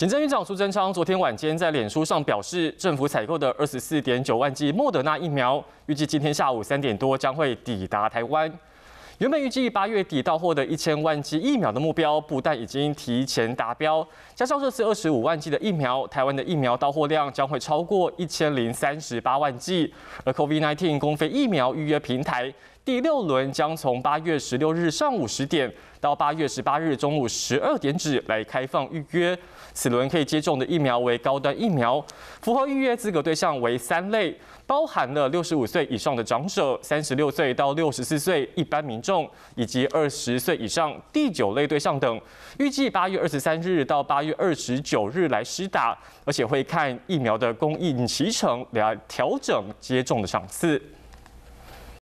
行政院长苏贞昌昨天晚间在脸书上表示，政府采购的二十四点九万剂莫德纳疫苗，预计今天下午三点多将会抵达台湾。原本预计八月底到货的一千万剂疫苗的目标，不但已经提前达标，加上这次二十五万剂的疫苗，台湾的疫苗到货量将会超过一千零三十八万剂。而 COVID-19 公费疫苗预约平台。第六轮将从八月十六日上午十点到八月十八日中午十二点止来开放预约。此轮可以接种的疫苗为高端疫苗，符合预约资格对象为三类，包含了六十五岁以上的长者、三十六岁到六十四岁一般民众，以及二十岁以上第九类对象等。预计八月二十三日到八月二十九日来施打，而且会看疫苗的供应起程来调整接种的场次。